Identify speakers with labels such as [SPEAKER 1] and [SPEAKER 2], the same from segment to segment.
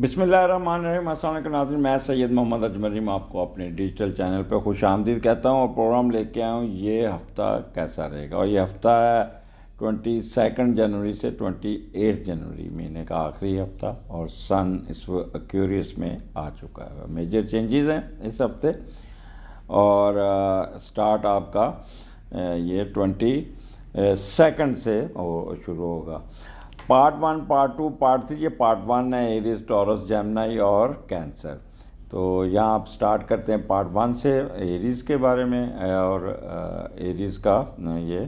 [SPEAKER 1] बिसमीम असल नाजन मैं सैयद मोहम्मद अजमरीम आपको अपने डिजिटल चैनल पर खुश आमदीद कहता हूँ और प्रोग्राम लेके आया हूँ ये हफ़्ता कैसा रहेगा और ये हफ़्ता है ट्वेंटी सेकेंड जनवरी से ट्वेंटी एट जनवरी महीने का आखिरी हफ़्ता और सन इस क्यूरियस में आ चुका है मेजर चेंजेस हैं इस हफ़्ते और आ, स्टार्ट आपका ये ट्वेंटी सेकेंड से शुरू होगा part one part two part three ये पार्ट वन है एरिस टॉरस जैमनाई और कैंसर तो यहाँ आप स्टार्ट करते हैं पार्ट वन से एरीज़ के बारे में और एरीज़ का ये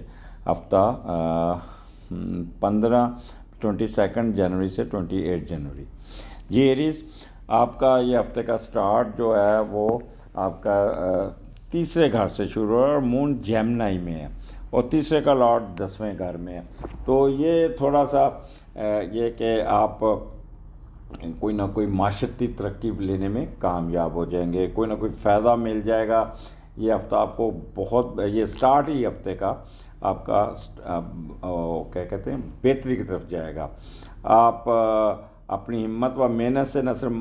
[SPEAKER 1] हफ्ता हम्म, पंद्रह ट्वेंटी सेकेंड जनवरी से ट्वेंटी एट जनवरी जी एरीज़ आपका ये हफ्ते का स्टार्ट जो है वो आपका तीसरे घर से शुरू हो और मून जैमनाई में है और तीसरे का लॉर्ड दसवें घर में है तो ये थोड़ा सा ये कि आप कोई ना कोई माशरती तरक्की लेने में कामयाब हो जाएंगे कोई ना कोई फ़ायदा मिल जाएगा ये हफ़्ता आपको बहुत ये स्टार्ट ही हफ्ते का आपका क्या कहते हैं बेहतरी की तरफ जाएगा आप अपनी हिम्मत व मेहनत से न सिर्फ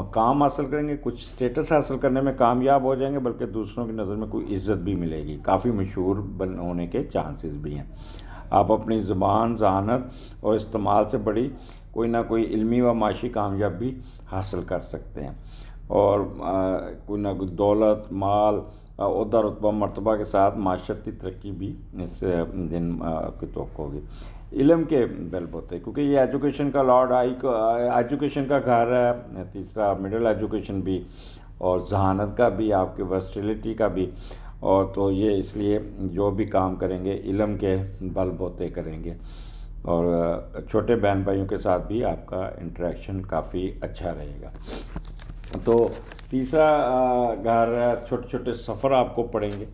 [SPEAKER 1] मकाम हासिल करेंगे कुछ स्टेटस हासिल करने में कामयाब हो जाएंगे बल्कि दूसरों की नज़र में कोई इज़्ज़त भी मिलेगी काफ़ी मशहूर बन होने के चांसेस भी हैं आप अपनी ज़बान जहानत और इस्तेमाल से बड़ी कोई ना कोई इलमी व माशी कामयाबी हासिल कर सकते हैं और आ, कोई ना कोई दौलत माल उदा रुतबा मरतबा के साथ माशरती तरक्की भी इस दिन की तो होगी इलम के बल बोते क्योंकि ये एजुकेशन का लॉर्ड आई एजुकेशन का घर है तीसरा मिडिल एजुकेशन भी और जहानत का भी आपके वर्सटिलिटी का भी और तो ये इसलिए जो भी काम करेंगे इलम के बल बोते करेंगे और छोटे बहन भाइयों के साथ भी आपका इंट्रैक्शन काफ़ी अच्छा रहेगा तो तीसरा घर छोटे छोटे सफ़र आपको पड़ेंगे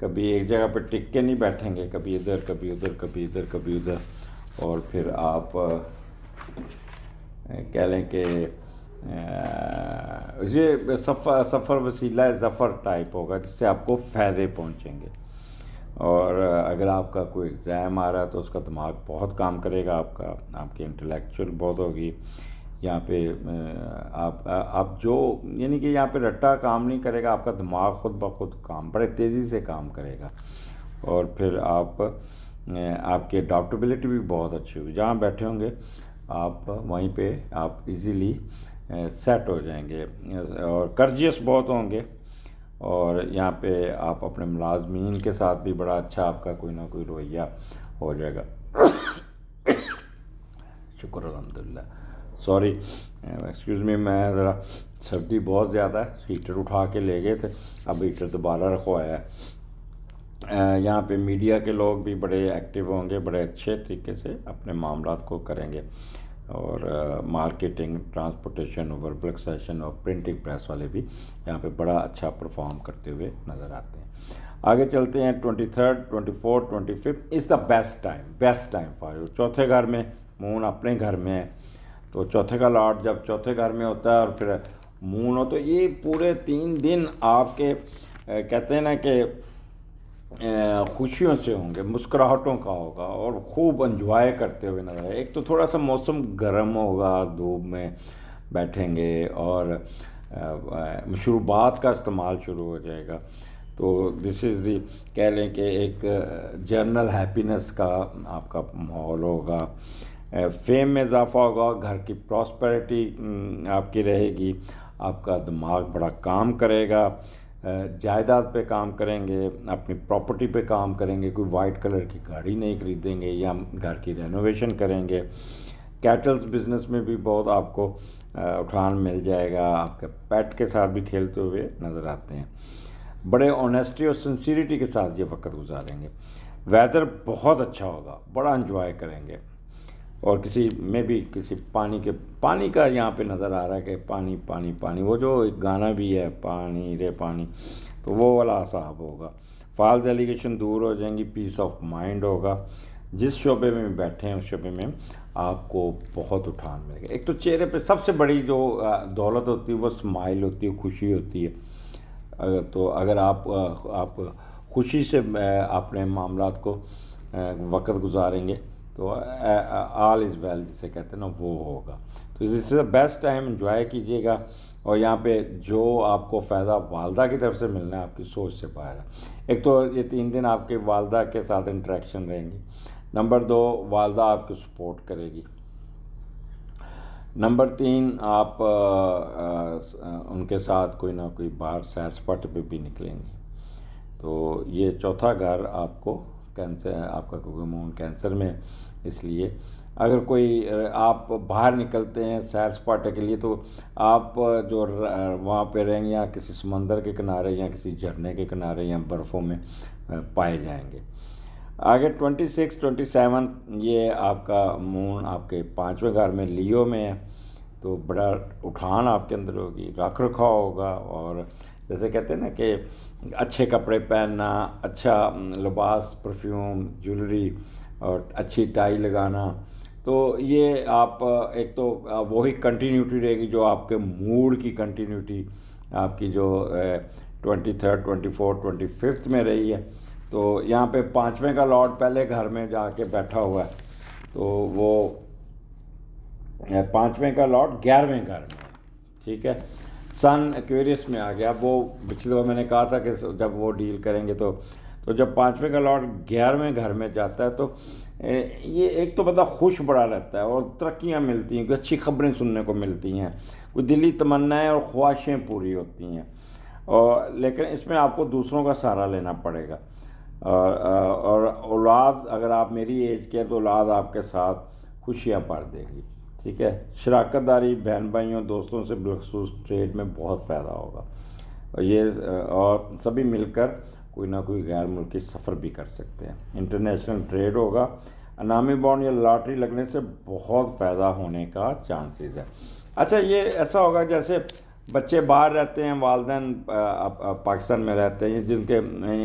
[SPEAKER 1] कभी एक जगह पर टिक के नहीं बैठेंगे कभी इधर कभी उधर कभी इधर कभी उधर और फिर आप कह लें कि ये सफ़र सफ़र वसीला ज़फ़र टाइप होगा जिससे आपको फ़ायदे पहुँचेंगे और अगर आपका कोई एग्ज़ाम आ रहा है तो उसका दिमाग बहुत काम करेगा आपका आपकी इंटेलेक्चुअल बहुत होगी यहाँ पे आप आप जो यानी कि यहाँ पे रट्टा काम नहीं करेगा आपका दिमाग खुद ब खुद काम बड़े तेज़ी से काम करेगा और फिर आप आपकी अडाप्टबिलिटी भी बहुत अच्छी होगी जहाँ बैठे होंगे आप वहीं पे आप इजीली सेट हो जाएंगे और कर्जियस बहुत होंगे और यहाँ पे आप अपने मुलाजमीन के साथ भी बड़ा अच्छा आपका कोई ना कोई रवैया हो जाएगा शुक्र अलहमदिल्ला सॉरी एक्सक्यूज़ मी मैं ज़रा सर्दी बहुत ज़्यादा है हीटर उठा के ले गए थे अब हीटर दोबारा रखवाया है यहाँ पे मीडिया के लोग भी बड़े एक्टिव होंगे बड़े अच्छे तरीके से अपने मामला को करेंगे और मार्केटिंग ट्रांसपोर्टेशन वर्बल सेशन और प्रिंटिंग प्रेस वाले भी यहाँ पे बड़ा अच्छा परफॉर्म करते हुए नज़र आते हैं आगे चलते हैं twenty third twenty four twenty fifth is the best time best time for you चौथे घर में मून अपने घर में है तो चौथे का लॉर्ड जब चौथे घर में होता है और फिर मून हो तो ये पूरे तीन दिन आपके कहते हैं ना कि खुशियों से होंगे मुस्कुराहटों का होगा और खूब इन्जॉय करते हुए नजर आए एक तो थोड़ा सा मौसम गर्म होगा धूप में बैठेंगे और मशरूबात का इस्तेमाल शुरू हो जाएगा तो दिस इज़ दी कह लें कि एक जर्नल हैप्पीनेस का आपका माहौल होगा फेम में इजाफा होगा घर की प्रॉस्पेरिटी आपकी रहेगी आपका दिमाग बड़ा काम करेगा जायदाद पे काम करेंगे अपनी प्रॉपर्टी पे काम करेंगे कोई वाइट कलर की गाड़ी नहीं खरीदेंगे या घर की रेनोवेशन करेंगे कैटल्स बिजनेस में भी बहुत आपको उठान मिल जाएगा आपके पेट के साथ भी खेलते हुए नज़र आते हैं बड़े ऑनेस्टी और सिंसियरिटी के साथ ये वक्त गुजारेंगे वेदर बहुत अच्छा होगा बड़ा इन्जॉय करेंगे और किसी में भी किसी पानी के पानी का यहाँ पे नज़र आ रहा है कि पानी पानी पानी वो जो एक गाना भी है पानी रे पानी तो वो वाला साहब होगा फाल्स एलिगेशन दूर हो जाएंगी पीस ऑफ माइंड होगा जिस शोबे में बैठे हैं उस शोबे में आपको बहुत उठान मिलेगा एक तो चेहरे पे सबसे बड़ी जो दौलत होती है वो स्माइल होती है खुशी होती है अगर तो अगर आप आप खुशी से अपने मामला को वक्त गुजारेंगे तो ऑल इज़ वेल जिसे कहते हैं ना वो होगा तो this is the best time enjoy कीजिएगा और यहाँ पे जो आपको फ़ायदा वालदा की तरफ से मिलना है आपकी सोच से पाएगा एक तो ये तीन दिन आपके वालदा के साथ इंटरेक्शन रहेंगी नंबर दो वालदा आपकी सपोर्ट करेगी नंबर तीन आप आ, आ, उनके साथ कोई ना कोई बाहर सैर सपाटे पर भी निकलेंगे तो ये चौथा घर आपको कैंसर आपका मून कैंसर में इसलिए अगर कोई आप बाहर निकलते हैं सैर सपाटे के लिए तो आप जो वहाँ पे रहेंगे या किसी समंदर के किनारे या किसी झरने के किनारे या बर्फ़ों में पाए जाएंगे आगे 26, 27 ये आपका मून आपके पांचवें घर में लियो में है तो बड़ा उठान आपके अंदर होगी रख रखाव होगा और जैसे कहते हैं ना कि अच्छे कपड़े पहनना अच्छा लिबास परफ्यूम ज्वेलरी और अच्छी टाई लगाना तो ये आप एक तो वही कंटिन्यूटी रहेगी जो आपके मूड की कंटिन्यूटी आपकी जो twenty third twenty fourth twenty fifth में रही है तो यहाँ पे पाँचवें का लॉर्ड पहले घर में जाके बैठा हुआ है तो वो पाँचवें का लॉर्ड ग्यारहवें घर में ठीक है सन एक्वेरियस में आ गया वो पिछले बार मैंने कहा था कि जब वो डील करेंगे तो तो जब पाँचवें का लॉर्ड ग्यारहवें घर में जाता है तो ये एक तो बता खुश बड़ा रहता है और तरक्याँ मिलती हैं कोई अच्छी खबरें सुनने को मिलती हैं कोई दिली तमन्नाएँ और ख्वाहिशें पूरी होती हैं और लेकिन इसमें आपको दूसरों का सहारा लेना पड़ेगा और और औलाद अगर आप मेरी एज के हैं तो औलाद आपके साथ खुशियाँ पार देगी ठीक है शराकत दारी बहन भाइयों दोस्तों से बिलखसूस ट्रेड में बहुत फ़ायदा होगा ये और सभी मिलकर कोई ना कोई गैर मुल्की सफ़र भी कर सकते हैं इंटरनेशनल ट्रेड होगा अनामी बॉन्ड या लॉटरी लगने से बहुत फ़ायदा होने का चांसेस है अच्छा ये ऐसा होगा जैसे बच्चे बाहर रहते हैं वालदेन पाकिस्तान में रहते हैं जिनके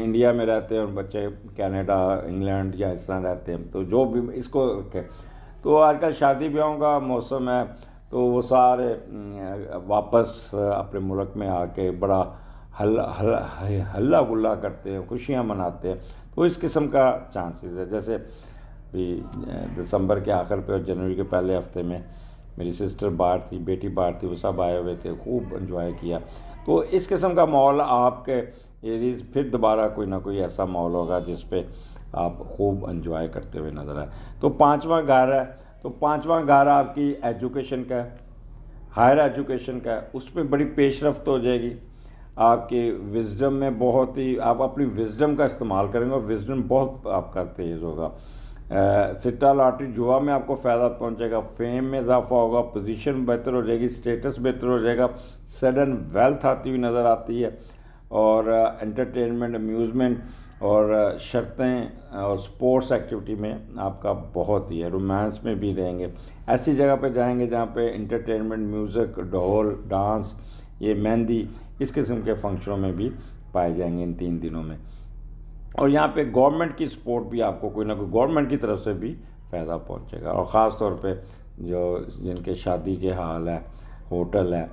[SPEAKER 1] इंडिया में रहते हैं और बच्चे कनाडा इंग्लैंड या इस रहते हैं तो जो भी इसको तो आजकल शादी ब्याहों का मौसम है तो वो सारे वापस अपने मुल्क में आके बड़ा हल्ला हल्ला हल्ला गुल्ला करते हैं खुशियाँ मनाते हैं तो इस किस्म का चांसेस है जैसे भी दिसंबर के आखिर पे और जनवरी के पहले हफ्ते में मेरी सिस्टर बाहर थी बेटी बाहर थी वो सब आए हुए थे खूब इन्जॉय किया तो इस किस्म का माहौल आपके एरीज फिर दोबारा कोई ना कोई ऐसा माहौल होगा जिस पे आप खूब इन्जॉय करते हुए नज़र आए तो पाँचवा घर है तो पाँचवा घर आपकी एजुकेशन का है हायर एजुकेशन का है उसमें बड़ी पेशरफ तो हो जाएगी आपके विजडम में बहुत ही आप अपनी विजडम का इस्तेमाल करेंगे और विजडम बहुत आपका तेज़ होगा सिट्टा लॉटरी जुआ में आपको फ़ायदा पहुंचेगा फेम में इजाफा होगा पोजीशन बेहतर हो जाएगी स्टेटस बेहतर हो जाएगा सडन वेल्थ आती हुई नज़र आती है और एंटरटेनमेंट अम्यूज़मेंट और शर्तें और स्पोर्ट्स एक्टिविटी में आपका बहुत ही है रोमांस में भी रहेंगे ऐसी जगह पे जाएंगे जहाँ पे इंटरटेनमेंट म्यूज़िक ढोल डांस ये मेहंदी इस किस्म के फंक्शनों में भी पाए जाएंगे इन तीन दिनों में और यहाँ पे गवर्नमेंट की सपोर्ट भी आपको कोई ना कोई गवर्नमेंट की तरफ से भी फ़ायदा पहुँचेगा और ख़ास तौर पे जो जिनके शादी के हाल है होटल है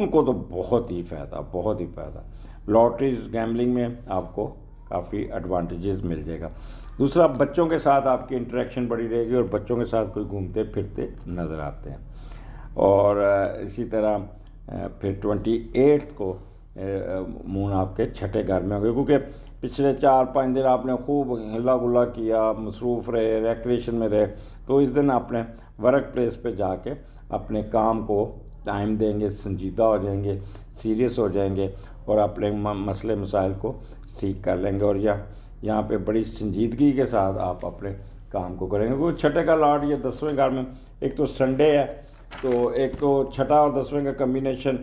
[SPEAKER 1] उनको तो बहुत ही फ़ायदा बहुत ही फ़ायदा लॉटरीज गैमलिंग में आपको काफ़ी एडवांटेजेस मिल जाएगा दूसरा बच्चों के साथ आपकी इंटरेक्शन बड़ी रहेगी और बच्चों के साथ कोई घूमते फिरते नज़र आते हैं और इसी तरह फिर ट्वेंटी एट्थ को मून आपके छठे घर में होंगे क्योंकि पिछले चार पाँच दिन आपने खूब हिला गुला किया मसरूफ़ रहे रेक्रेशन में रहे तो इस दिन आपने वर्क प्लेस पर जाके अपने काम को टाइम देंगे संजीदा हो जाएंगे सीरियस हो जाएंगे और अपने मसले मसाइल को ठीक कर लेंगे और यह यहाँ पे बड़ी संजीदगी के साथ आप अपने काम को करेंगे क्योंकि छठे का लाट या दसवें घर में एक तो संडे है तो एक तो छठा और दसवें का कम्बिनेशन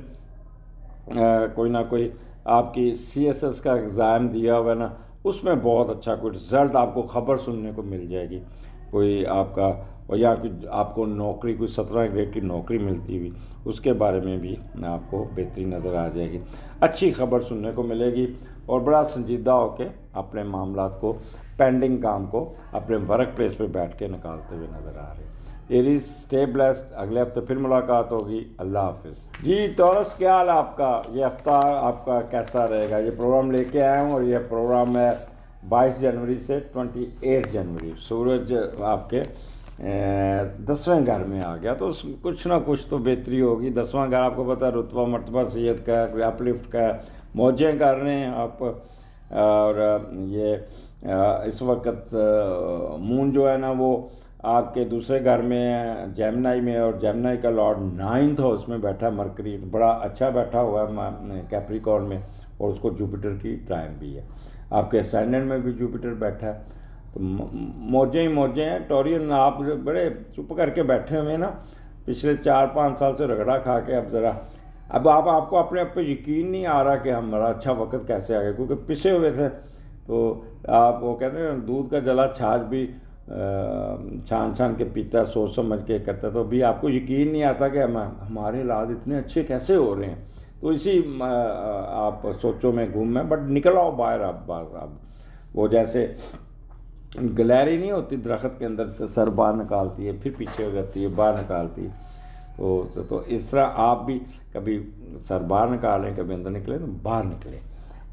[SPEAKER 1] कोई ना कोई आपकी सी एस एस का एग्ज़ाम दिया हुआ है ना उसमें बहुत अच्छा कोई रिज़ल्ट आपको ख़बर सुनने को मिल जाएगी कोई आपका और या कुछ आपको नौकरी कोई सत्रह ग्रेड की नौकरी मिलती हुई उसके बारे में भी आपको बेहतरी नज़र आ जाएगी अच्छी खबर सुनने को मिलेगी और बड़ा संजीदा होकर अपने मामला को पेंडिंग काम को अपने वर्क प्लेस पर बैठ के निकालते हुए नज़र आ रहे हैं एरिस स्टे ब्लेस्ड अगले हफ्ते फिर मुलाकात होगी अल्लाह हाफिज जी टॉरस क्या हाल आपका ये हफ्ता आपका कैसा रहेगा ये प्रोग्राम लेके आया हूँ और ये प्रोग्राम है 22 जनवरी से 28 जनवरी सूरज आपके दसवें घर में आ गया तो कुछ ना कुछ तो बेहतरी होगी दसवां घर आपको पता है रुतबा मरतबा सैद का है कोई अपलिफ्ट का है मौजें कर रहे हैं आप और ये इस वक्त मून जो है ना वो आपके दूसरे घर में जैमनाई में और जैमनाई का लॉर्ड नाइन्थ हाउस में बैठा मरकरी बड़ा अच्छा बैठा हुआ है कैप्रिकॉर्न में और उसको जुपिटर की टाइम भी है आपके असेंडेंट में भी जुपिटर बैठा है तो मौजे ही मौजे हैं टोरियन आप बड़े चुप करके बैठे हुए ना पिछले चार पाँच साल से रगड़ा खा के अब ज़रा अब आप आपको अपने आप पर यकीन नहीं आ रहा कि हमारा अच्छा वक्त कैसे आ गया क्योंकि पिसे हुए थे तो आप वो कहते हैं दूध का जला छाछ भी छान छान के पीता सोच समझ के करता तो भी आपको यकीन नहीं आता कि हम हमारे हालात इतने अच्छे कैसे हो रहे हैं तो इसी आप सोचो में घूम में बट निकल आओ बाहर आप बाहर आप वो जैसे गलहरी नहीं होती दरख्त के अंदर से सर बाहर निकालती है फिर पीछे हो जाती है बाहर निकालती है तो, तो, तो इस तरह आप भी कभी सर बाहर निकालें कभी अंदर निकलें तो बाहर निकलें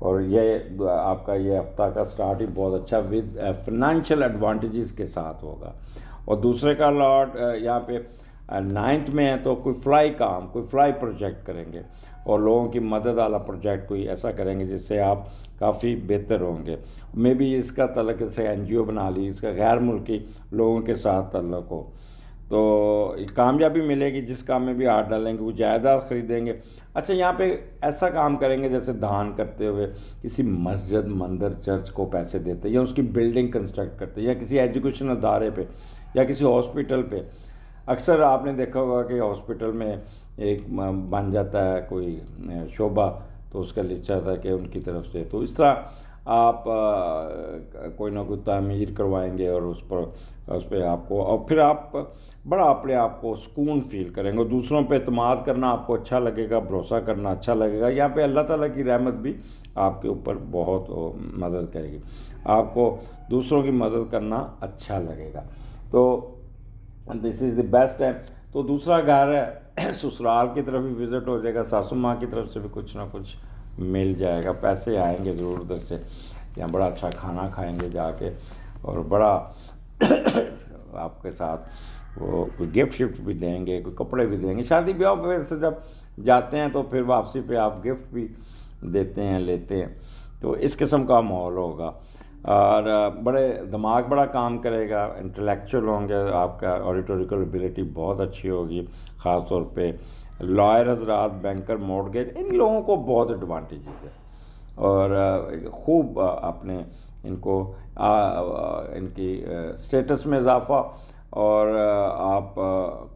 [SPEAKER 1] और ये आपका ये हफ्ता का स्टार्ट ही बहुत अच्छा विद फाइनेंशियल एडवांटेजेस के साथ होगा और दूसरे का लॉट uh, यहाँ पे नाइन्थ uh, में है तो कोई फ्लाई काम कोई फ्लाई प्रोजेक्ट करेंगे और लोगों की मदद वाला प्रोजेक्ट कोई ऐसा करेंगे जिससे आप काफ़ी बेहतर होंगे मे बी इसका तलक से एन बना ली इसका गैर मुल्की लोगों के साथ तलक हो तो कामयाबी मिलेगी जिस काम में भी हाथ डालेंगे वो जायदाद ख़रीदेंगे अच्छा यहाँ पे ऐसा काम करेंगे जैसे दान करते हुए किसी मस्जिद मंदिर चर्च को पैसे देते या उसकी बिल्डिंग कंस्ट्रक्ट करते या किसी एजुकेशन अदारे पे या किसी हॉस्पिटल पे अक्सर आपने देखा होगा कि हॉस्पिटल में एक बन जाता है कोई शोभा तो उसका लिखा था कि उनकी तरफ से तो इस तरह आप आ, कोई ना कोई तमीर करवाएंगे और उस पर उस पर आपको और फिर आप बड़ा अपने आप को सुकून फील करेंगे दूसरों पे अतमाद करना आपको अच्छा लगेगा भरोसा करना अच्छा लगेगा यहाँ पे अल्लाह ताला की रहमत भी आपके ऊपर बहुत मदद करेगी आपको दूसरों की मदद करना अच्छा लगेगा तो दिस इज़ द बेस्ट है तो दूसरा घर है ससुराल की तरफ भी विज़िट हो जाएगा सासू माँ की तरफ से भी कुछ ना कुछ मिल जाएगा पैसे आएंगे ज़रूर उधर से यहाँ बड़ा अच्छा खाना खाएंगे जाके और बड़ा आपके साथ वो कोई गिफ्ट शिफ्ट भी देंगे कोई कपड़े भी देंगे शादी ब्याह पर से जब जाते हैं तो फिर वापसी पे आप गिफ्ट भी देते हैं लेते हैं तो इस किस्म का माहौल होगा और बड़े दिमाग बड़ा काम करेगा इंटेलेक्चुअल होंगे आपका ऑडिटोरिकल एबिलिटी बहुत अच्छी होगी ख़ास तौर पर लॉयर हजरात बैंकर मॉडगेज इन लोगों को बहुत एडवांटेजेस है और खूब अपने इनको आ, इनकी स्टेटस में इजाफा और आप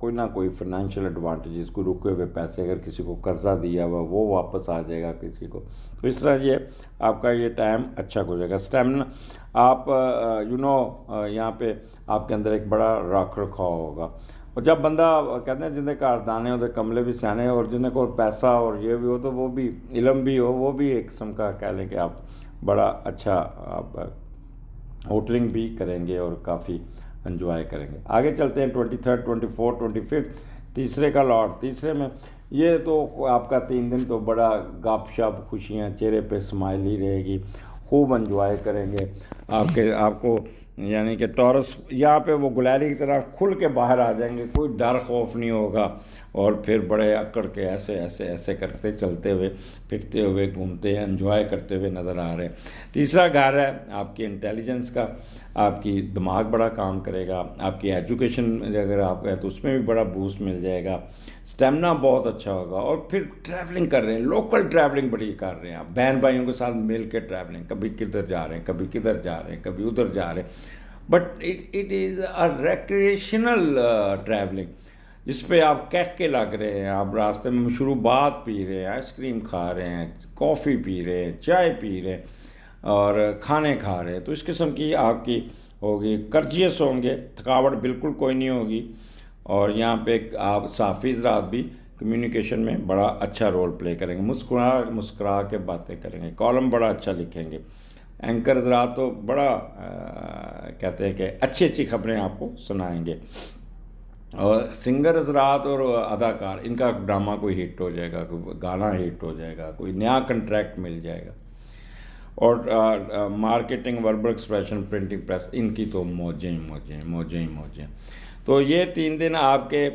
[SPEAKER 1] कोई ना कोई फाइनेंशियल एडवांटेजेस को रुके हुए पैसे अगर किसी को कर्जा दिया हुआ वो वापस आ जाएगा किसी को तो इस तरह ये आपका ये टाइम अच्छा गुजरेगा स्टेमिना आप यू नो यहाँ पे आपके अंदर एक बड़ा रख रखाव होगा और जब बंदा कहते हैं जिंदे घर दाने होते कमले भी सियाने और जिन्हें को पैसा और ये भी हो तो वो भी इलम भी हो वो भी एक किस्म का कह लें कि आप बड़ा अच्छा आप होटलिंग भी करेंगे और काफ़ी इन्जॉय करेंगे आगे चलते हैं twenty third twenty four twenty fifth तीसरे का लॉट तीसरे में ये तो आपका तीन दिन तो बड़ा गप शप खुशियाँ चेहरे पे स्माइल ही रहेगी खूब इन्जॉय करेंगे आपके आपको यानी कि टॉरस यहाँ पे वो गुलेरी की तरह खुल के बाहर आ जाएंगे कोई डर खौफ नहीं होगा और फिर बड़े अकड़ के ऐसे ऐसे ऐसे करते चलते हुए फिरते हुए घूमते हैं इन्जॉय करते हुए नज़र आ रहे हैं तीसरा घर है आपकी इंटेलिजेंस का आपकी दिमाग बड़ा काम करेगा आपकी एजुकेशन अगर आप गए तो उसमें भी बड़ा बूस्ट मिल जाएगा स्टेमिना बहुत अच्छा होगा और फिर ट्रैवलिंग कर रहे हैं लोकल ट्रैवलिंग बड़ी कर रहे हैं आप बहन भाइयों के साथ मिल के ट्रैवलिंग कभी किधर जा रहे हैं कभी किधर जा रहे हैं कभी उधर जा रहे हैं but it it is a recreational travelling जिस पे आप कह के लग रहे हैं आप रास्ते में मशरूबात पी रहे हैं आइसक्रीम खा रहे हैं कॉफ़ी पी रहे हैं चाय पी रहे हैं और खाने खा रहे हैं तो इस किस्म की आपकी होगी कर्जियस होंगे थकावट बिल्कुल कोई नहीं होगी और यहाँ पे आप साफी रात भी कम्युनिकेशन में बड़ा अच्छा रोल प्ले करेंगे मुस्कुरा मुस्कुरा के बातें करेंगे कॉलम बड़ा अच्छा लिखेंगे एंकर ज़रा तो बड़ा आ, कहते हैं कि अच्छी अच्छी खबरें आपको सुनाएंगे और सिंगर हजरात और अदाकार इनका ड्रामा कोई हिट हो जाएगा कोई गाना हिट हो जाएगा कोई नया कंट्रैक्ट मिल जाएगा और आ, आ, marketing verbal expression printing press इनकी तो मौजें ही मौजें मौजें ही मौजें तो ये तीन दिन आपके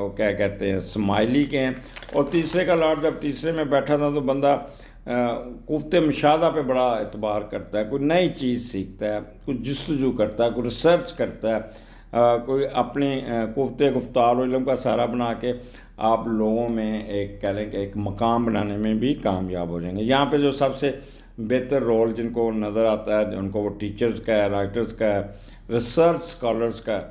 [SPEAKER 1] वो क्या कहते हैं स्माइली के हैं और तीसरे का लॉट जब तीसरे में बैठा था तो बंदा कुफ्त मुशादा पे बड़ा एतबार करता है कोई नई चीज़ सीखता है कुछ जस्तजू करता है कोई रिसर्च करता है कोई अपने कुफ्ते गुफ्तार इलम का सहारा बना के आप लोगों में एक कह लें कि एक मकाम बनाने में भी कामयाब हो जाएंगे यहाँ पे जो सबसे बेहतर रोल जिनको नज़र आता है उनको वो टीचर्स का है राइटर्स का है रिसर्च स्कॉलर्स का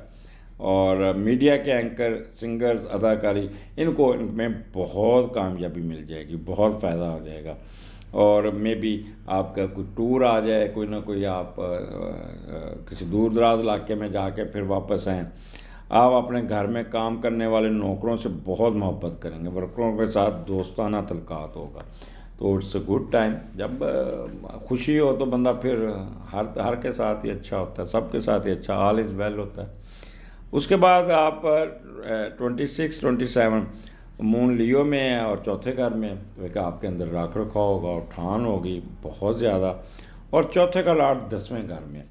[SPEAKER 1] और मीडिया के एंकर सिंगर्स अदाकारी इनको इनमें बहुत कामयाबी मिल जाएगी बहुत फ़ायदा हो जाएगा और मे बी आपका कोई टूर आ जाए कोई ना कोई आप आ, किसी दूर दराज इलाके में जाके फिर वापस आए आप अपने घर में काम करने वाले नौकरों से बहुत मोहब्बत करेंगे वर्करों के साथ दोस्ताना तलकात होगा तो इट्स अ गुड टाइम जब खुशी हो तो बंदा फिर हर हर के साथ ही अच्छा होता है सबके साथ ही अच्छा ऑल इज़ वेल होता है उसके बाद आप twenty six twenty seven moon Leo में है और चौथे घर में तो एक आपके अंदर राख रखा होगा और ठान होगी बहुत ज़्यादा और चौथे का लाट दसवें घर में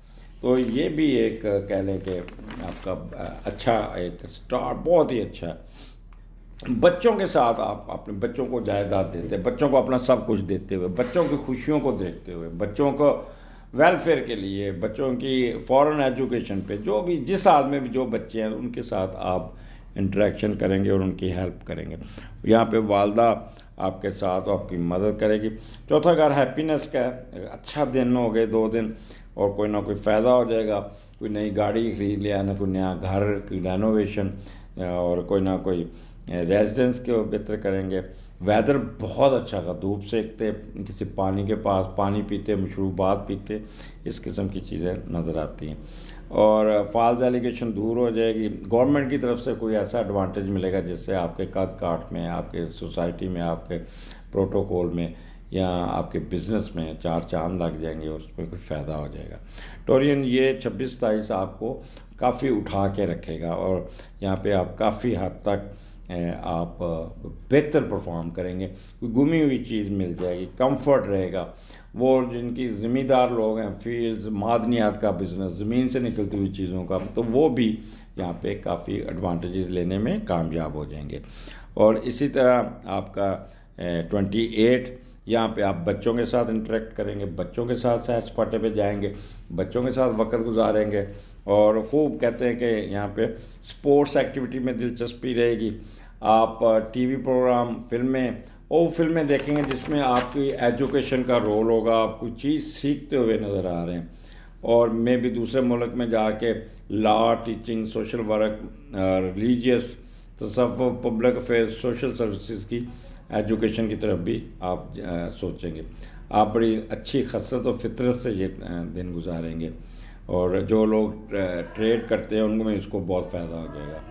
[SPEAKER 1] तो ये भी एक कह लें कि आपका अच्छा एक स्टार बहुत ही अच्छा है बच्चों के साथ आप अपने बच्चों को जायदाद देते बच्चों को अपना सब कुछ देते हुए बच्चों की खुशियों को देखते हुए बच्चों को वेलफेयर के लिए बच्चों की फॉरेन एजुकेशन पे जो भी जिस आदमी में भी जो बच्चे हैं उनके साथ आप इंट्रैक्शन करेंगे और उनकी हेल्प करेंगे यहाँ पे वालदा आपके साथ आपकी मदद करेगी चौथा घर हैप्पीनेस का है अच्छा दिन हो गए दो दिन और कोई ना कोई फ़ायदा हो जाएगा कोई नई गाड़ी खरीद लिया ना कोई नया घर की रेनोवेशन और कोई ना कोई रेजिडेंस के बेहतर करेंगे वेदर बहुत अच्छा था धूप सेकते किसी पानी के पास पानी पीते मशरूबात पीते इस किस्म की चीज़ें नज़र आती हैं और फॉल्स एलिगेशन दूर हो जाएगी गवर्नमेंट की तरफ से कोई ऐसा एडवांटेज मिलेगा जिससे आपके कद काट में आपके सोसाइटी में आपके प्रोटोकॉल में या आपके बिजनेस में चार चांद लग जाएंगे और उसमें कुछ फ़ायदा हो जाएगा टोरियन ये छब्बीस तेईस आपको काफ़ी उठा के रखेगा और यहाँ पे आप काफ़ी हद तक आप बेहतर परफॉर्म करेंगे कोई हुई चीज़ मिल जाएगी कंफर्ट रहेगा वो जिनकी ज़िम्मेदार लोग हैं फील्ड मादनियात का बिज़नेस ज़मीन से निकलती हुई चीज़ों का तो वो भी यहाँ पे काफ़ी एडवांटेजेस लेने में कामयाब हो जाएंगे और इसी तरह आपका ट्वेंटी एट यहाँ पर आप बच्चों के साथ इंटरेक्ट करेंगे बच्चों के साथ सैर सपाटे पर जाएंगे बच्चों के साथ वक्त गुजारेंगे और खूब कहते हैं कि यहाँ पे स्पोर्ट्स एक्टिविटी में दिलचस्पी रहेगी आप टीवी प्रोग्राम फिल्में और फिल्में देखेंगे जिसमें आपकी एजुकेशन का रोल होगा आप कुछ चीज़ सीखते हुए नज़र आ रहे हैं और मैं भी दूसरे मुल्क में जाके law teaching social work religious तसफ पब्लिक अफेयर सोशल सर्विसेज की एजुकेशन की तरफ भी आप सोचेंगे आप बड़ी अच्छी खसरत और फितरत से ये दिन गुजारेंगे और जो लोग ट्रेड करते हैं उनमें इसको बहुत फ़ायदा हो जाएगा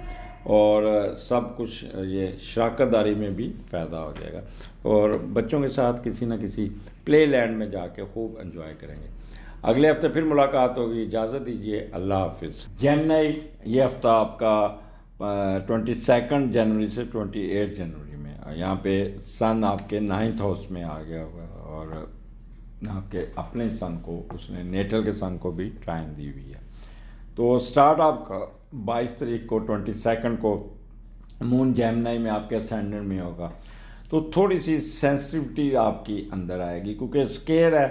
[SPEAKER 1] और सब कुछ ये शराकत दारी में भी फ़ायदा हो जाएगा और बच्चों के साथ किसी न किसी प्ले लैंड में जाके खूब इन्जॉय करेंगे अगले हफ्ते फिर मुलाकात होगी इजाज़त दीजिए अल्लाह हाफिज़ चेन्नई ये हफ़्ता आपका ट्वेंटी सेकेंड जनवरी से ट्वेंटी एट जनवरी में यहाँ पे सन आपके नाइन्थ हाउस में आ गया हुआ और के अपने सन को उसने नेटल के सन को भी ट्राइन दी हुई है तो स्टार्ट आपका 22 तारीख को 22 को मून जैमनाई में आपके असेंडेंट में होगा तो थोड़ी सी सेंसिटिविटी आपकी अंदर आएगी क्योंकि स्केयर है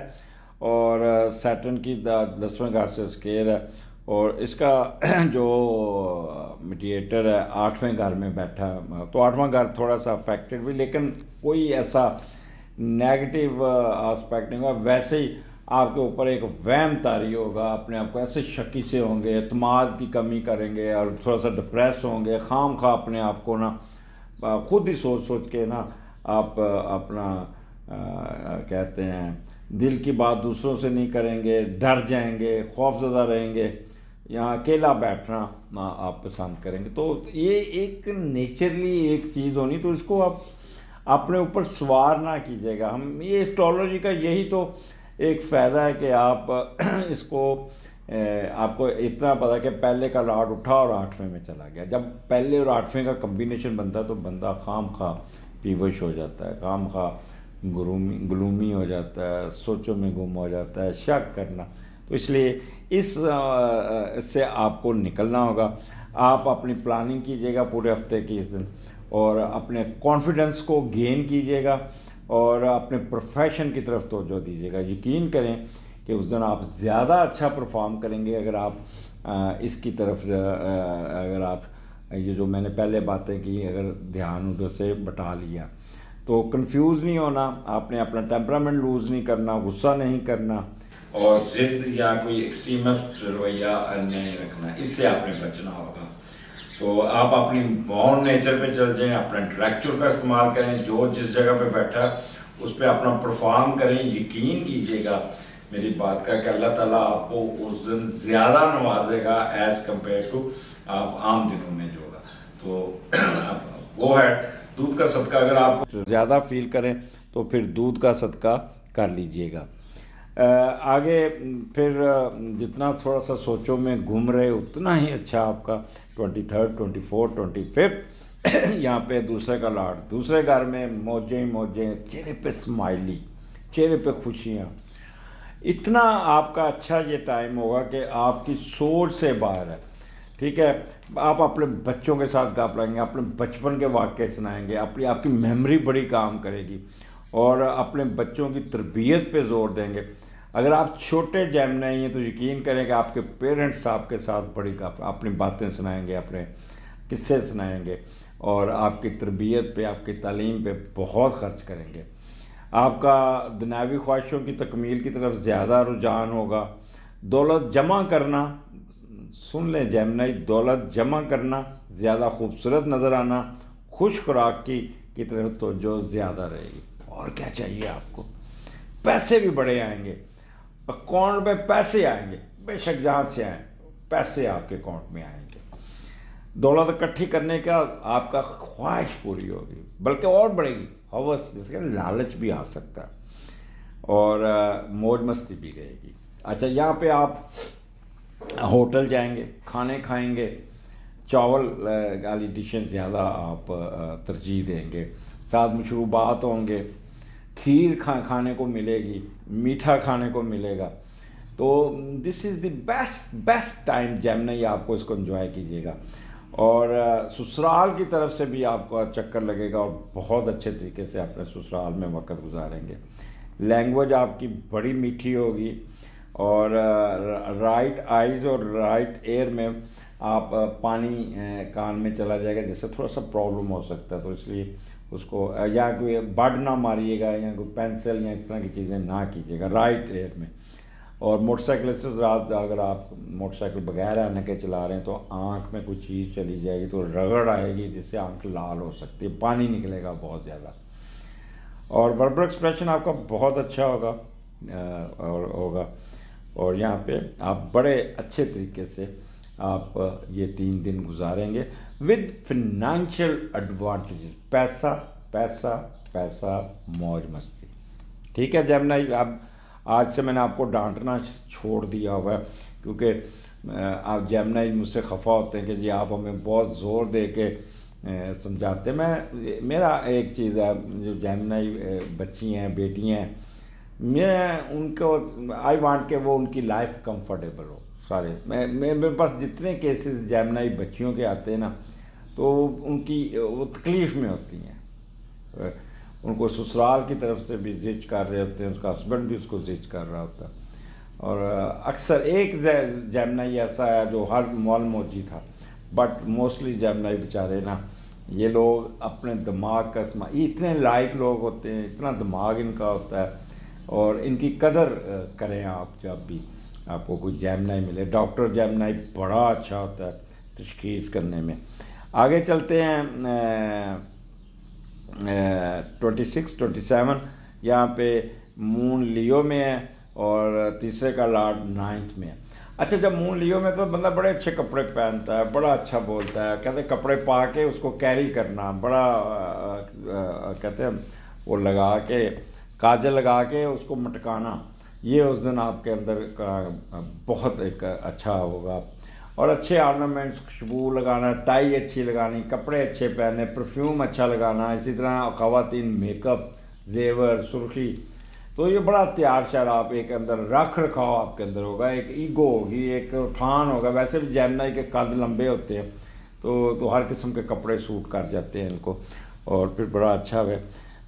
[SPEAKER 1] और सैटन की दसवें घर से स्केयर है और इसका जो मीडिएटर है आठवें घर में बैठा तो आठवां घर थोड़ा सा अफेक्टेड भी लेकिन कोई ऐसा नेगेटिव आस्पेक्ट uh, नहीं होगा वैसे ही आपके ऊपर एक वहम तारी होगा अपने आप को ऐसे शकी से होंगे अतमाद की कमी करेंगे और थोड़ा सा डिप्रेस होंगे खाम खा अपने आप को ना खुद ही सोच सोच के ना आप अपना आ, कहते हैं दिल की बात दूसरों से नहीं करेंगे डर जाएंगे खौफजदा रहेंगे यहाँ अकेला बैठना ना आप पसंद करेंगे तो ये एक नेचरली एक चीज़ होनी तो इसको आप अपने ऊपर सवार ना कीजिएगा हम ये एस्ट्रोलॉजी का यही तो एक फ़ायदा है कि आप इसको आपको इतना पता कि पहले का लॉट उठा और आठवें में चला गया जब पहले और आठवें का कम्बिनेशन बनता है तो बंदा खाम खा पीवश हो जाता है खाम खा ग्रूमी ग्लूमी हो जाता है सोचों में गुम हो जाता है शक करना तो इसलिए इस से आपको निकलना होगा आप अपनी प्लानिंग कीजिएगा पूरे हफ्ते की इस दिन और अपने कॉन्फिडेंस को गेन कीजिएगा और अपने प्रोफेशन की तरफ तोजो दीजिएगा यकीन करें कि उस दिन आप ज़्यादा अच्छा परफॉर्म करेंगे अगर आप इसकी तरफ अगर आप ये जो मैंने पहले बातें की अगर ध्यान उधर से बटा लिया तो कंफ्यूज नहीं होना आपने अपना टेम्परामेंट लूज़ नहीं करना गुस्सा नहीं करना और ज़िद या कोई एक्सट्रीमिस्ट रवैया नहीं रखना इससे आपने बचना होगा तो आप अपनी बॉन्ड नेचर पे चल जाएं अपने इंटरेक्चुअल का इस्तेमाल करें जो जिस जगह पे बैठा उस पर अपना परफॉर्म करें यकीन कीजिएगा मेरी बात का कि अल्लाह ताला आपको उस दिन ज़्यादा नवाजेगा एज़ कम्पेयर टू आप आम दिनों में जोगा तो वो है दूध का सदका अगर आप ज़्यादा फील करें तो फिर दूध का सदका कर लीजिएगा आगे फिर जितना थोड़ा सा सोचों में घूम रहे उतना ही अच्छा आपका twenty third twenty fourth twenty fifth यहाँ पे दूसरे का लाड दूसरे घर में मौजें मौजें चेहरे पे स्माइली चेहरे पे खुशियाँ इतना आपका अच्छा ये टाइम होगा कि आपकी सोच से बाहर है ठीक है आप अपने बच्चों के साथ गाप लाएंगे अपने बचपन के वाक्य सुनाएंगे अपनी आपकी मेमोरी बड़ी काम करेगी और अपने बच्चों की तरबियत पे ज़ोर देंगे अगर आप छोटे जैम नहीं हैं तो यकीन करें कि आपके पेरेंट्स आपके साथ बड़ी अपनी बातें सुनाएंगे अपने किस्से सुनाएंगे और आपकी तरबियत पे आपकी तालीम पे बहुत खर्च करेंगे आपका दुनियावी ख्वाहिशों की तकमील की तरफ ज़्यादा रुझान होगा दौलत जमा करना सुन लें जैमनाई दौलत जमा करना ज़्यादा खूबसूरत नज़र आना खुश खुराक की, की तरफ तोजो ज़्यादा रहेगी और क्या चाहिए आपको पैसे भी बड़े आएंगे अकाउंट में पैसे आएंगे बेशक जहाँ से आए पैसे आपके अकाउंट में आएंगे दौलत इकट्ठी करने का आपका ख्वाहिश पूरी होगी बल्कि और बढ़ेगी हवस जिसके लालच भी आ सकता है और मौज मस्ती भी रहेगी अच्छा यहाँ पे आप होटल जाएंगे खाने खाएंगे चावल वाली डिशें ज़्यादा आप तरजीह देंगे साथ मशरूबात होंगे खीर खा खाने को मिलेगी मीठा खाने को मिलेगा तो this is the best best time Gemini आपको इसको इन्जॉय कीजिएगा और ससुराल की तरफ से भी आपको चक्कर लगेगा और बहुत अच्छे तरीके से अपने ससुराल में वक्त गुजारेंगे लैंग्वेज आपकी बड़ी मीठी होगी और राइट आइज़ और राइट एयर में आप पानी कान में चला जाएगा जिससे थोड़ा सा प्रॉब्लम हो सकता है तो इसलिए उसको या कोई बड ना मारिएगा या कोई पेंसिल या इस तरह की चीज़ें ना कीजिएगा राइट एयर में और मोटरसाइकिल से अगर आप मोटरसाइकिल बगैर आने के चला रहे हैं तो आँख में कोई चीज़ चली जाएगी तो रगड़ आएगी जिससे आँख लाल हो सकती है पानी निकलेगा बहुत ज़्यादा और वर्बल एक्सप्रेशन आपका बहुत अच्छा होगा और होगा और यहाँ पे आप बड़े अच्छे तरीके से आप ये तीन दिन गुजारेंगे विद फिनेंशियल एडवांटेज पैसा पैसा पैसा मौज मस्ती ठीक है नहीं अब आज से मैंने आपको डांटना छोड़ दिया हुआ है क्योंकि आप जैमनाई मुझसे खफा होते हैं कि जी आप हमें बहुत ज़ोर दे के समझाते मैं मेरा एक चीज़ है जो जैमनाई बच्ची हैं बेटियाँ हैं मैं उनको आई वांट के वो उनकी लाइफ कंफर्टेबल हो सारे मैं मैं मेरे पास जितने केसेस जैमनाई बच्चियों के आते हैं ना तो उनकी वो तकलीफ़ में होती हैं उनको ससुराल की तरफ से भी जिच कर रहे होते हैं उसका हस्बैंड भी उसको जिच कर रहा होता है और अक्सर एक जैमनाई ऐसा है जो हर मॉल मौजी था बट मोस्टली जैमनाई बेचारे ना ये लोग अपने दिमाग का इस्तेमाल इतने लायक लोग होते हैं इतना दिमाग इनका होता है और इनकी कदर करें आप जब भी आपको कोई जैमनाई मिले डॉक्टर जैमनाई बड़ा अच्छा होता है तशखीस करने में आगे चलते हैं ट्वेंटी सिक्स ट्वेंटी सेवन यहाँ पे मून लियो में है और तीसरे का लार्ड नाइन्थ में है अच्छा जब मून लियो में तो बंदा बड़े अच्छे कपड़े पहनता है बड़ा अच्छा बोलता है कहते कपड़े पा के उसको कैरी करना बड़ा आ, आ, कहते हैं वो लगा के काजल लगा के उसको मटकाना ये उस दिन आपके अंदर का बहुत एक अच्छा होगा और अच्छे आर्नामेंट्स खुशबू लगाना टाई अच्छी लगानी कपड़े अच्छे पहने परफ्यूम अच्छा लगाना इसी तरह खातन मेकअप जेवर सुर्खी तो ये बड़ा त्यार शार आप एक अंदर रख रखाव आपके अंदर होगा एक ईगो होगी एक उठान होगा वैसे भी जैमनाई के कद लंबे होते हैं तो तो हर किस्म के कपड़े सूट कर जाते हैं इनको और फिर बड़ा अच्छा है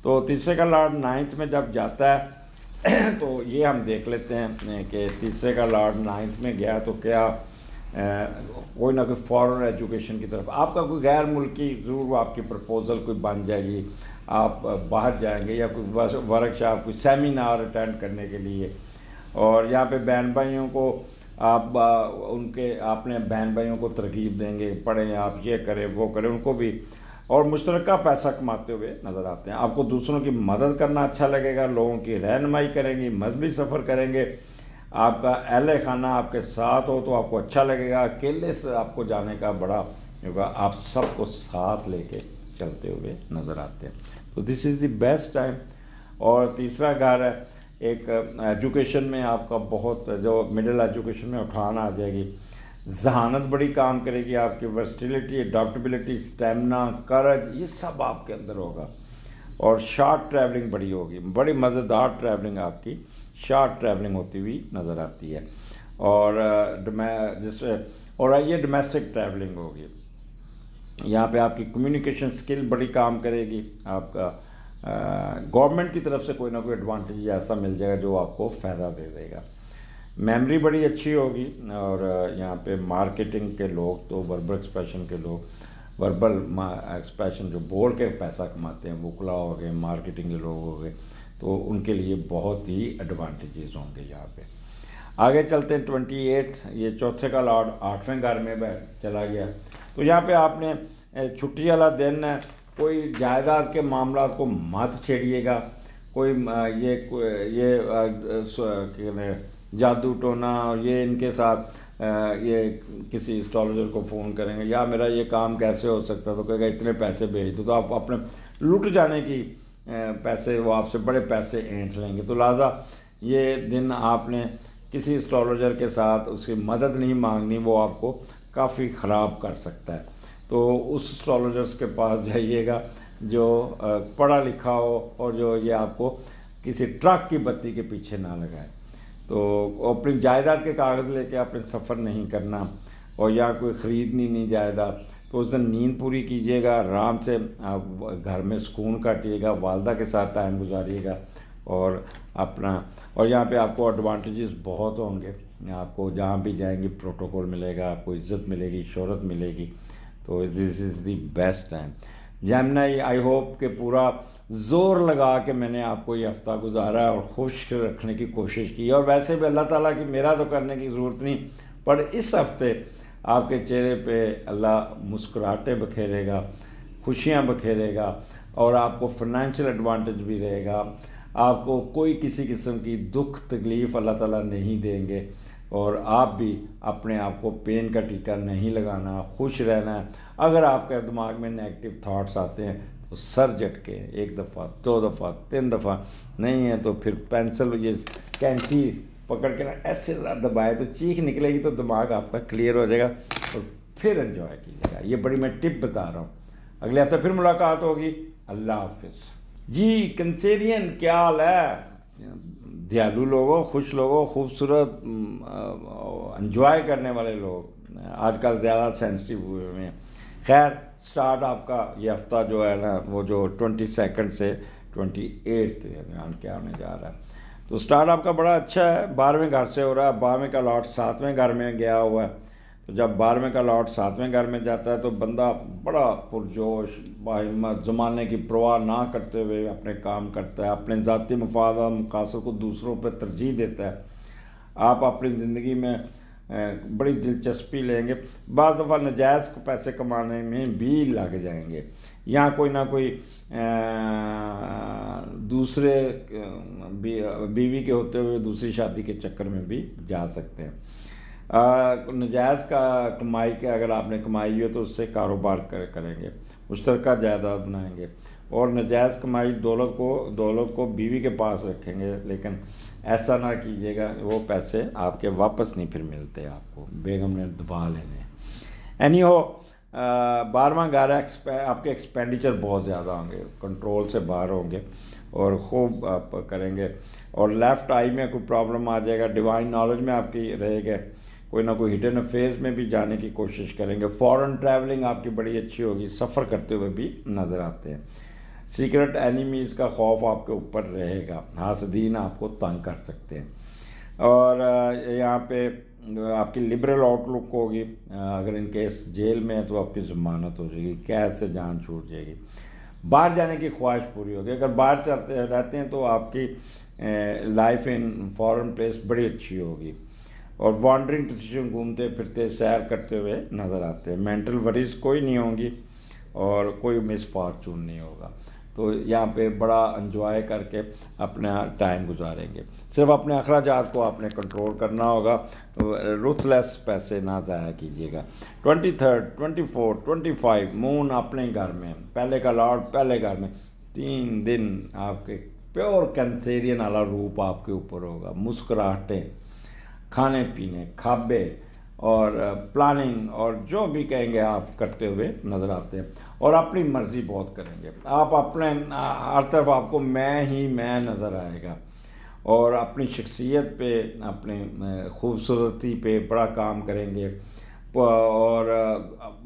[SPEAKER 1] तो तीसरे का लाड नाइन्थ में जब जाता है तो ये हम देख लेते हैं कि तीसरे का लॉर्ड नाइन्थ में गया तो क्या कोई ना कोई फॉरेन एजुकेशन की तरफ आपका कोई गैर मुल्की ज़रूर आपकी प्रपोज़ल कोई बन जाएगी आप बाहर जाएंगे या कोई वर्कशॉप कोई सेमिनार अटेंड करने के लिए और यहाँ पे बहन भाइयों को आप उनके आपने बहन भाइयों को तरकीब देंगे पढ़ें आप ये करें वो करें उनको भी और मुश्तर पैसा कमाते हुए नज़र आते हैं आपको दूसरों की मदद करना अच्छा लगेगा लोगों की रहनमाई करेंगी मजहबी सफ़र करेंगे आपका अहल खाना आपके साथ हो तो आपको अच्छा लगेगा अकेले से आपको जाने का बड़ा होगा आप सबको साथ लेके चलते हुए नज़र आते हैं तो this is the best time और तीसरा घर है एक एजुकेशन में आपका बहुत जो मिडिल एजुकेशन में उठान आ जाएगी जहानत बड़ी काम करेगी आपकी वर्सटिलिटी अडाप्टबिलिटी स्टेमिना करज ये सब आपके अंदर होगा और शार्ट ट्रैवलिंग बड़ी होगी बड़ी मज़ेदार ट्रैवलिंग आपकी शार्ट ट्रैवलिंग होती हुई नज़र आती है और जिस और ये डोमेस्टिक ट्रैवलिंग होगी यहाँ पे आपकी कम्युनिकेशन स्किल बड़ी काम करेगी आपका गवर्नमेंट की तरफ से कोई ना कोई एडवांटेज ऐसा मिल जाएगा जो आपको फ़ायदा दे देगा मेमोरी बड़ी अच्छी होगी और यहाँ पे मार्केटिंग के लोग तो वर्बल एक्सप्रेशन के लोग वर्बल एक्सप्रेशन जो बोल के पैसा कमाते हैं वकला हो गए मार्केटिंग के लोग हो गए तो उनके लिए बहुत ही एडवांटेजेस होंगे यहाँ पे आगे चलते हैं ट्वेंटी एट ये चौथे का लॉर्ड आठवें घर में चला गया तो यहाँ पे आपने छुट्टी वाला दिन कोई जायदाद के मामला को मत छेड़िएगा कोई ये ये, ये जादू टोना और ये इनके साथ ये किसी एस्ट्रोलॉजर को फ़ोन करेंगे या मेरा ये काम कैसे हो सकता है तो कहेगा इतने पैसे भेज दो तो आप अपने लूट जाने की पैसे वो आपसे बड़े पैसे ऐंठ लेंगे तो लिहाजा ये दिन आपने किसी एस्ट्रोलॉजर के साथ उसकी मदद नहीं मांगनी वो आपको काफ़ी ख़राब कर सकता है तो उस एस्ट्रोलॉजर्स के पास जाइएगा जो पढ़ा लिखा हो और जो ये आपको किसी ट्रक की बत्ती के पीछे ना लगाए तो अपनी जायदाद के कागज़ लेके आपने सफ़र नहीं करना और या कोई ख़रीदनी नहीं जायदाद तो उस दिन नींद पूरी कीजिएगा आराम से आप घर में सुकून काटिएगा वालदा के साथ टाइम गुजारिएगा और अपना और यहाँ पे आपको एडवांटेजेस बहुत होंगे आपको जहाँ भी जाएंगे प्रोटोकॉल मिलेगा आपको इज़्ज़त मिलेगी शहरत मिलेगी तो this is the best time Gemini I hope के पूरा ज़ोर लगा के मैंने आपको ये हफ़्ता गुजारा और खुश रखने की कोशिश की और वैसे भी अल्लाह ताला की मेरा तो करने की ज़रूरत नहीं पर इस हफ़्ते आपके चेहरे पे अल्लाह मुस्कुराहटें बखेरेगा खुशियाँ बखेरेगा और आपको फाइनेंशियल एडवांटेज भी रहेगा आपको कोई किसी किस्म की दुख तकलीफ़ अल्लाह ताला नहीं देंगे और आप भी अपने आप को पेन का टीका नहीं लगाना खुश रहना अगर आपके दिमाग में नेगेटिव थाट्स आते हैं तो सर झटके एक दफ़ा दो दफ़ा तीन दफ़ा नहीं है तो फिर पेंसिल ये कैंची पकड़ के ना ऐसे दबाए तो चीख निकलेगी तो दिमाग आपका क्लियर हो जाएगा और फिर इन्जॉय कीजिएगा ये बड़ी मैं टिप बता रहा हूँ अगले हफ्ते फिर मुलाकात होगी अल्लाह हाफिज़ जी कंसेरियन क्या हाल है दयालु लोगों खुश लोगों खूबसूरत इन्जॉय करने वाले लोग आजकल ज़्यादा सेंसिटिव हुए हुए हैं खैर स्टार्ट आपका ये हफ्ता जो है ना वो जो ट्वेंटी सेकेंड से ट्वेंटी एट्थ क्या होने जा रहा है तो स्टार्ट आपका बड़ा अच्छा है बारहवें घर से हो रहा है बारहवें का लॉट सातवें घर में गया हुआ है तो जब बारहवें का लॉट सातवें घर में जाता है तो बंदा बड़ा पुरजोश बाहिमत ज़माने की परवाह ना करते हुए अपने काम करता है अपने ज़ाती मफाद और मकासद को दूसरों पर तरजीह देता है आप अपनी ज़िंदगी में बड़ी दिलचस्पी लेंगे बार दफ़ा नजायज़ को पैसे कमाने में भी लग जाएंगे यहाँ कोई ना कोई दूसरे बीवी के होते हुए दूसरी शादी के चक्कर में भी जा सकते हैं नजायज़ का कमाई के अगर आपने कमाई है तो उससे कारोबार कर, करेंगे का जायदाद बनाएंगे और नजायज़ कमाई दौलत को दौलत को बीवी के पास रखेंगे लेकिन ऐसा ना कीजिएगा वो पैसे आपके वापस नहीं फिर मिलते आपको बेगम ने दबा लेने एनी हो बारवा ग्यारह एक्सपे, आपके एक्सपेंडिचर बहुत ज़्यादा होंगे कंट्रोल से बाहर होंगे और खूब आप करेंगे और लेफ़्ट आई में कोई प्रॉब्लम आ जाएगा डिवाइन नॉलेज में आपकी रहेगा कोई ना कोई हिडन अफेयर्स में भी जाने की कोशिश करेंगे फॉरेन ट्रैवलिंग आपकी बड़ी अच्छी होगी सफ़र करते हुए भी नज़र आते हैं सीक्रेट एनिमीज़ का खौफ आपके ऊपर रहेगा हासदीन आपको तंग कर सकते हैं और यहाँ पे आपकी लिबरल आउटलुक होगी अगर इन केस जेल में है तो आपकी ज़मानत हो जाएगी कैद से जान छूट जाएगी बाहर जाने की ख्वाहिश पूरी होगी अगर बाहर चलते रहते हैं तो आपकी लाइफ इन फॉरेन प्लेस बड़ी अच्छी होगी और वॉन्डरिंग पोजिशन घूमते फिरते सैर करते हुए नज़र आते हैं मेंटल वरीज कोई नहीं होंगी और कोई मिसफॉर्चून नहीं होगा तो यहाँ पे बड़ा इन्जॉय करके अपना टाइम गुजारेंगे सिर्फ अपने अखराज को आपने कंट्रोल करना होगा रुथलेस तो, पैसे ना ज़ाया कीजिएगा twenty third twenty four twenty five moon अपने घर में पहले का लॉर्ड पहले घर में तीन दिन आपके प्योर कैंसेरियन वाला रूप आपके ऊपर होगा मुस्कुराहटें खाने पीने खाबे और प्लानिंग और जो भी कहेंगे आप करते हुए नज़र आते हैं और अपनी मर्ज़ी बहुत करेंगे आप अपने हर तरफ आपको मैं ही मैं नज़र आएगा और अपनी शख्सियत पे अपने खूबसूरती पे बड़ा काम करेंगे और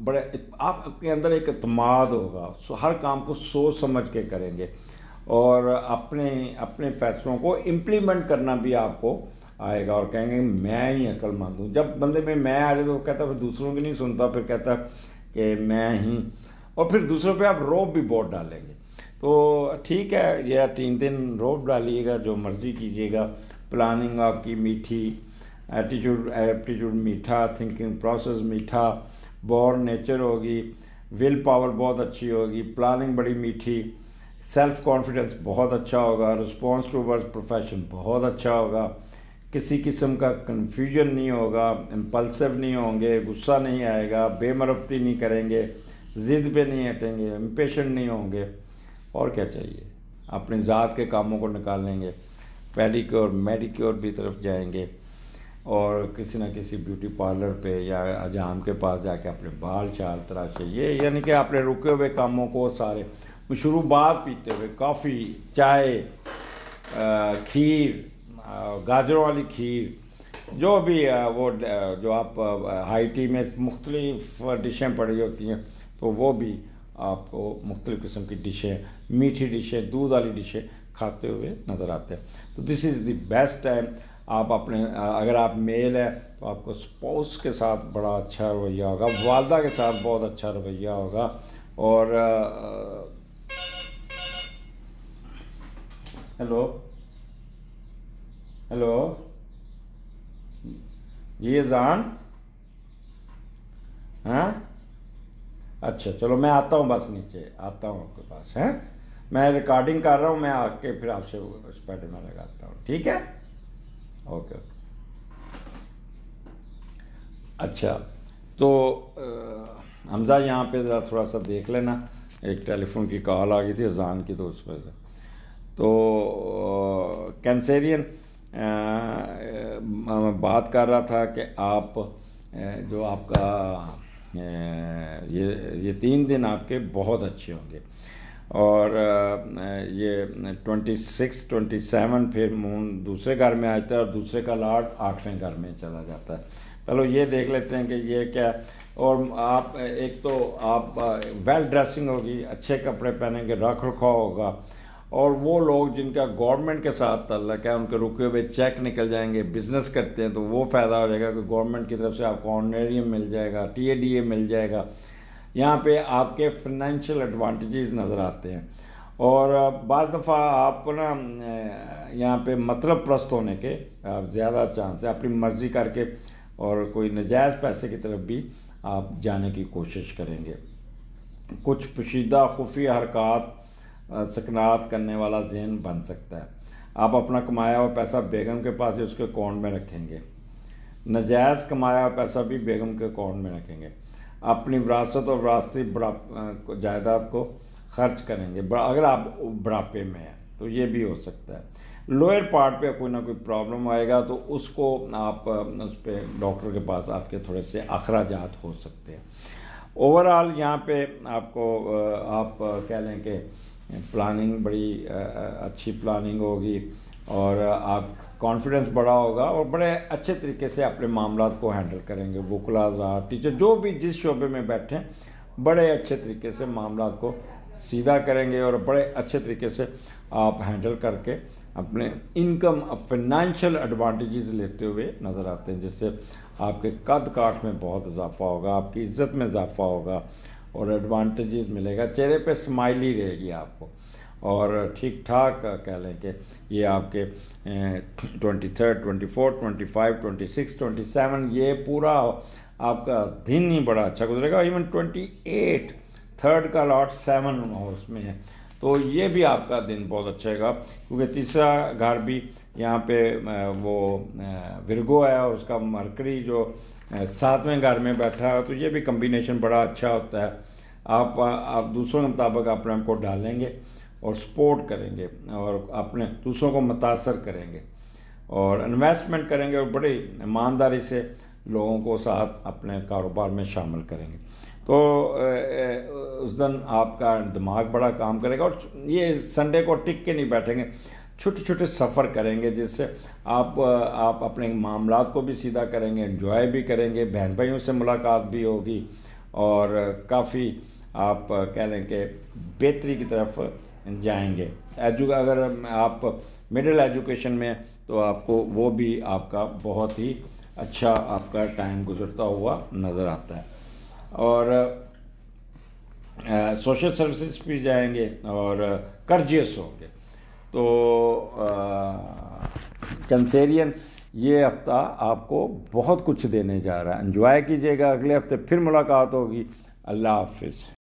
[SPEAKER 1] बड़े आपके अंदर एक अतमाद होगा हर काम को सोच समझ के करेंगे और अपने अपने फैसलों को इम्प्लीमेंट करना भी आपको आएगा और कहेंगे मैं ही अक्लमंद हूँ जब बंदे में मैं आ जाए तो वो कहता फिर दूसरों की नहीं सुनता फिर कहता कि मैं ही और फिर दूसरों पे आप रोब भी बहुत डालेंगे तो ठीक है या तीन दिन रोब डालिएगा जो मर्ज़ी कीजिएगा प्लानिंग आपकी मीठी एटीट्यूड एप्टीट्यूड मीठा थिंकिंग प्रोसेस मीठा बॉर नेचर होगी विल पावर बहुत अच्छी होगी प्लानिंग बड़ी मीठी सेल्फ कॉन्फिडेंस बहुत अच्छा होगा रिस्पॉन्स टू वर्ड प्रोफेशन बहुत अच्छा होगा किसी किस्म का कन्फ्यूजन नहीं होगा इम्पल्सिव नहीं होंगे गुस्सा नहीं आएगा बेमरफ्ती नहीं करेंगे ज़िद पे नहीं हटेंगे इम्पेशेंट नहीं होंगे और क्या चाहिए अपनी ज़ात के कामों को निकाल लेंगे पेडिक्योर मेडिक्योर भी तरफ जाएंगे और किसी ना किसी ब्यूटी पार्लर पे या अजाम के पास जाके अपने बाल चाल तराशे ये यानी कि अपने रुके हुए कामों को सारे मशरूबात पीते हुए कॉफ़ी चाय खीर गाजरों वाली खीर जो भी वो जो आप टी में मुख्तलिफ डिशें पड़ी होती हैं तो वो भी आपको मुख्तलिफ़ किस्म की डिशें मीठी डिशें दूध वाली डिशें खाते हुए नज़र आते हैं तो this is the best time आप अपने अगर आप मेल हैं तो आपको स्पोस के साथ बड़ा अच्छा रवैया होगा वालदा के साथ बहुत अच्छा रवैया होगा और हेलो हेलो जी जान हाँ अच्छा चलो मैं आता हूँ बस नीचे आता हूँ आपके पास हैं मैं रिकॉर्डिंग कर रहा हूँ मैं आके फिर आपसे उस पर में लगाता हूँ ठीक है ओके ओके अच्छा तो हमजा यहाँ पे ज़रा थोड़ा सा देख लेना एक टेलीफोन की कॉल आ गई थी अजान की तो उसमें से तो कैंसेरियन मैं बात कर रहा था कि आप जो आपका ये ये तीन दिन आपके बहुत अच्छे होंगे और ये ट्वेंटी सिक्स ट्वेंटी सेवन फिर मून दूसरे घर में आता है और दूसरे का लॉर्ड आठवें घर में चला जाता है चलो ये देख लेते हैं कि ये क्या और आप एक तो आप वेल ड्रेसिंग होगी अच्छे कपड़े पहनेंगे रख रखाव होगा और वो लोग जिनका गवर्नमेंट के साथ तल्लक है उनके रुके हुए चेक निकल जाएंगे बिज़नेस करते हैं तो वो फ़ायदा हो जाएगा कि गवर्नमेंट की तरफ से आपको ऑनरेरियम मिल जाएगा टीएडीए मिल जाएगा यहाँ पे आपके फाइनेंशियल एडवांटेजेस नज़र आते हैं और बज दफ़ा आप ना यहाँ पे मतलब प्रस्त होने के ज़्यादा चांस है अपनी मर्ज़ी करके और कोई नजायज़ पैसे की तरफ भी आप जाने की कोशिश करेंगे कुछ पोशीदा खुफिया हरकत सकनात करने वाला जहन बन सकता है आप अपना कमाया हुआ पैसा बेगम के पास ही उसके अकाउंट में रखेंगे नजायज़ कमाया हुआ पैसा भी बेगम के अकाउंट में रखेंगे अपनी विरासत और विरासती जायदाद को खर्च करेंगे अगर आप बुढ़ापे में हैं तो ये भी हो सकता है लोअर पार्ट पे कोई ना कोई प्रॉब्लम आएगा तो उसको आप उस पर डॉक्टर के पास आपके थोड़े से अखराज हो सकते हैं ओवरऑल यहाँ पे आपको आप कह लें कि प्लानिंग बड़ी अच्छी प्लानिंग होगी और आप कॉन्फिडेंस बड़ा होगा और बड़े अच्छे तरीके से अपने मामला को हैंडल करेंगे वकलाज आप टीचर जो भी जिस शोबे में बैठे हैं बड़े अच्छे तरीके से मामला को सीधा करेंगे और बड़े अच्छे तरीके से आप हैंडल करके अपने इनकम फाइनेंशियल एडवांटेजेस लेते हुए नज़र आते हैं जिससे आपके कद काठ में बहुत इजाफा होगा आपकी इज़्ज़त में इजाफा होगा और एडवांटेजेस मिलेगा चेहरे पे स्माइली रहेगी आपको और ठीक ठाक कह लें कि ये आपके twenty third twenty four twenty five twenty six twenty seven ये पूरा आपका दिन ही बड़ा अच्छा गुजरेगा इवन ट्वेंटी एट थर्ड का लॉट सेवन हाउस में है तो ये भी आपका दिन बहुत अच्छा रहेगा क्योंकि तीसरा घर भी यहाँ पे वो विरगो है और उसका मरकरी जो सातवें घर में बैठा है तो ये भी कम्बिनेशन बड़ा अच्छा होता है आप आप दूसरों के मुताबिक अपने आप को डालेंगे और सपोर्ट करेंगे और अपने दूसरों को मुतासर करेंगे और इन्वेस्टमेंट करेंगे और बड़ी ईमानदारी से लोगों को साथ अपने कारोबार में शामिल करेंगे तो उस दिन आपका दिमाग बड़ा काम करेगा और ये संडे को टिक के नहीं बैठेंगे छोटे छोटे सफ़र करेंगे जिससे आप आप अपने मामला को भी सीधा करेंगे इन्जॉय भी करेंगे बहन भाइयों से मुलाकात भी होगी और काफ़ी आप कह लें कि बेहतरी की तरफ जाएंगे एजु अगर आप मिडिल एजुकेशन में तो आपको वो भी आपका बहुत ही अच्छा आपका टाइम गुजरता हुआ नज़र आता है और सोशल सर्विसेज भी जाएंगे और कर्जियस होंगे तो कंसेरियन ये हफ्ता आपको बहुत कुछ देने जा रहा है इन्जॉय कीजिएगा अगले हफ्ते फिर मुलाकात होगी अल्लाह हाफिज़